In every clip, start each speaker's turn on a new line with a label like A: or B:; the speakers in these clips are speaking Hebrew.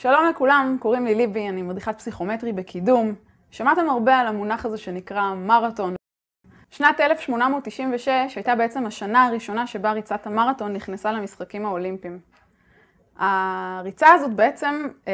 A: שלום לכולם, קוראים לי ליבי, אני מדריכת פסיכומטרי בקידום. שמעתם הרבה על המונח הזה שנקרא מרתון. שנת 1896 הייתה בעצם השנה הראשונה שבה ריצת המרתון נכנסה למשחקים האולימפיים. הריצה הזאת בעצם אה,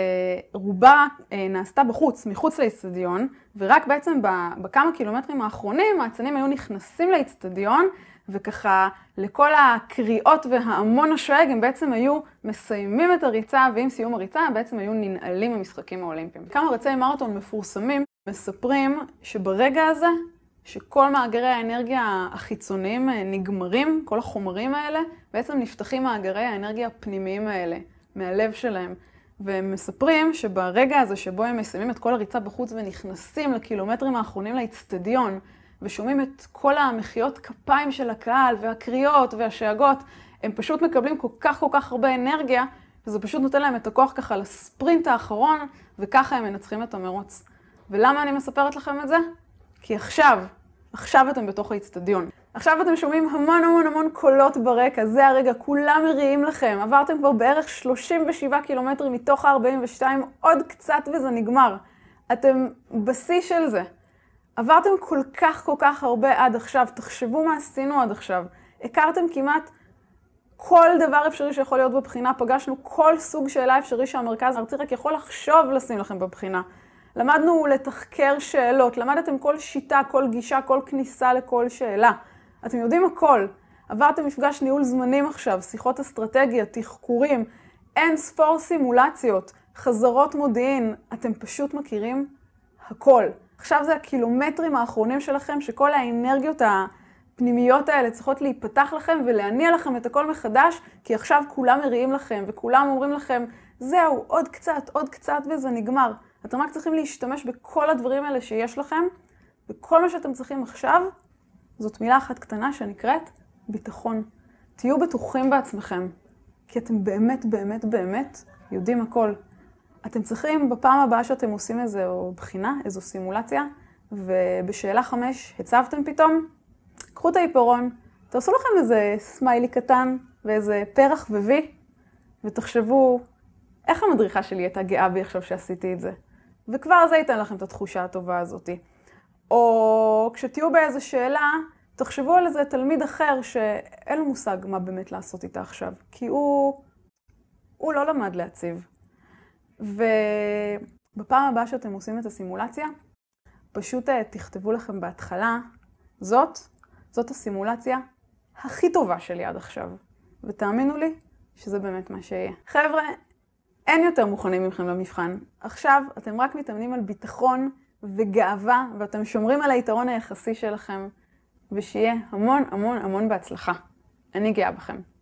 A: רובה אה, נעשתה בחוץ, מחוץ לאצטדיון, ורק בעצם בכמה קילומטרים האחרונים האצנים היו נכנסים לאצטדיון, וככה לכל הקריאות וההמון השואג הם בעצם היו מסיימים את הריצה, ועם סיום הריצה הם בעצם היו ננעלים במשחקים האולימפיים. כמה רצי מרתון מפורסמים מספרים שברגע הזה, שכל מאגרי האנרגיה החיצוניים אה, נגמרים, כל החומרים האלה, בעצם נפתחים מאגרי האנרגיה הפנימיים האלה. מהלב שלהם. והם מספרים שברגע הזה שבו הם מסיימים את כל הריצה בחוץ ונכנסים לקילומטרים האחרונים לאצטדיון, ושומעים את כל המחיאות כפיים של הקהל, והקריאות והשאגות, הם פשוט מקבלים כל כך כל כך הרבה אנרגיה, וזה פשוט נותן להם את הכוח ככה לספרינט האחרון, וככה הם מנצחים את המרוץ. ולמה אני מספרת לכם את זה? כי עכשיו, עכשיו אתם בתוך האצטדיון. עכשיו אתם שומעים המון המון המון קולות ברקע, זה הרגע, כולם מריעים לכם. עברתם כבר בערך 37 קילומטרים מתוך ה-42, עוד קצת וזה נגמר. אתם בשיא של זה. עברתם כל כך כל כך הרבה עד עכשיו, תחשבו מה עשינו עד עכשיו. הכרתם כמעט כל דבר אפשרי שיכול להיות בבחינה, פגשנו כל סוג שאלה אפשרי שהמרכז הארצי רק יכול לחשוב לשים לכם בבחינה. למדנו לתחקר שאלות, למדתם כל שיטה, כל גישה, כל כניסה לכל שאלה. אתם יודעים הכל. עברתם מפגש ניהול זמנים עכשיו, שיחות אסטרטגיה, תחקורים, אין ספור סימולציות, חזרות מודיעין, אתם פשוט מכירים הכל. עכשיו זה הקילומטרים האחרונים שלכם, שכל האנרגיות הפנימיות האלה צריכות להיפתח לכם ולהניע לכם את הכל מחדש, כי עכשיו כולם מריעים לכם וכולם אומרים לכם, זהו, עוד קצת, עוד קצת וזה נגמר. אתם רק צריכים להשתמש בכל הדברים האלה שיש לכם, וכל מה שאתם צריכים עכשיו זאת מילה אחת קטנה שנקראת ביטחון. תהיו בטוחים בעצמכם, כי אתם באמת באמת באמת יודעים הכל. אתם צריכים בפעם הבאה שאתם עושים איזה או בחינה, איזו סימולציה, ובשאלה חמש הצבתם פתאום, קחו את העיפרון, תעשו לכם איזה סמיילי קטן ואיזה פרח ווי, ותחשבו איך המדריכה שלי הייתה גאה בי עכשיו שעשיתי את זה. וכבר זה ייתן לכם את התחושה הטובה הזאתי. או כשתהיו באיזו שאלה, תחשבו על איזה תלמיד אחר שאין לו מושג מה באמת לעשות איתה עכשיו, כי הוא, הוא לא למד להציב. ובפעם הבאה שאתם עושים את הסימולציה, פשוט אה, תכתבו לכם בהתחלה, זאת, זאת הסימולציה הכי טובה שלי עד עכשיו. ותאמינו לי שזה באמת מה שיהיה. חבר'ה, אין יותר מוכנים מכם למבחן. עכשיו אתם רק מתאמנים על ביטחון. וגאווה, ואתם שומרים על היתרון היחסי שלכם, ושיהיה המון המון המון בהצלחה. אני גאה בכם.